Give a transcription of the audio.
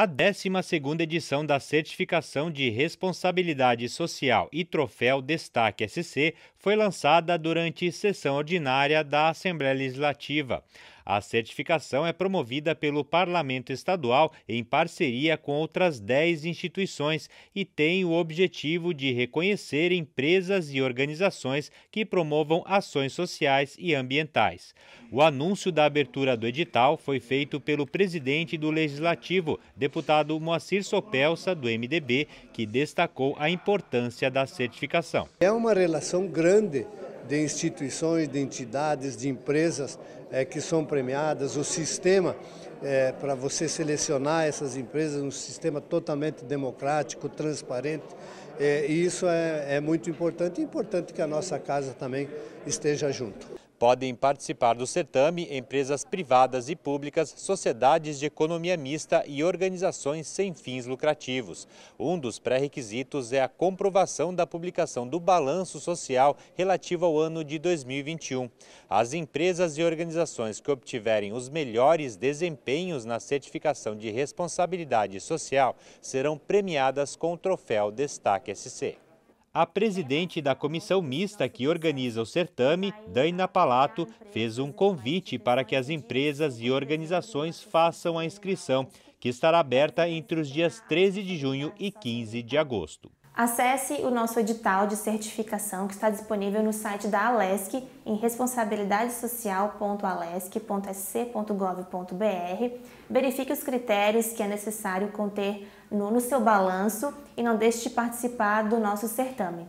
A 12 edição da Certificação de Responsabilidade Social e Troféu Destaque SC foi lançada durante sessão ordinária da Assembleia Legislativa. A certificação é promovida pelo Parlamento Estadual em parceria com outras 10 instituições e tem o objetivo de reconhecer empresas e organizações que promovam ações sociais e ambientais. O anúncio da abertura do edital foi feito pelo presidente do Legislativo, deputado Moacir Sopelsa, do MDB, que destacou a importância da certificação. É uma relação grande de instituições, de entidades, de empresas é, que são premiadas, o sistema é, para você selecionar essas empresas, um sistema totalmente democrático, transparente, é, e isso é, é muito importante, e é importante que a nossa casa também esteja junto. Podem participar do certame empresas privadas e públicas, sociedades de economia mista e organizações sem fins lucrativos. Um dos pré-requisitos é a comprovação da publicação do balanço social relativo ao ano de 2021. As empresas e organizações que obtiverem os melhores desempenhos na certificação de responsabilidade social serão premiadas com o troféu Destaque SC. A presidente da comissão mista que organiza o certame, Daina Palato, fez um convite para que as empresas e organizações façam a inscrição, que estará aberta entre os dias 13 de junho e 15 de agosto. Acesse o nosso edital de certificação que está disponível no site da Alesc em responsabilidadesocial.alesc.sc.gov.br. Verifique os critérios que é necessário conter no, no seu balanço e não deixe de participar do nosso certame.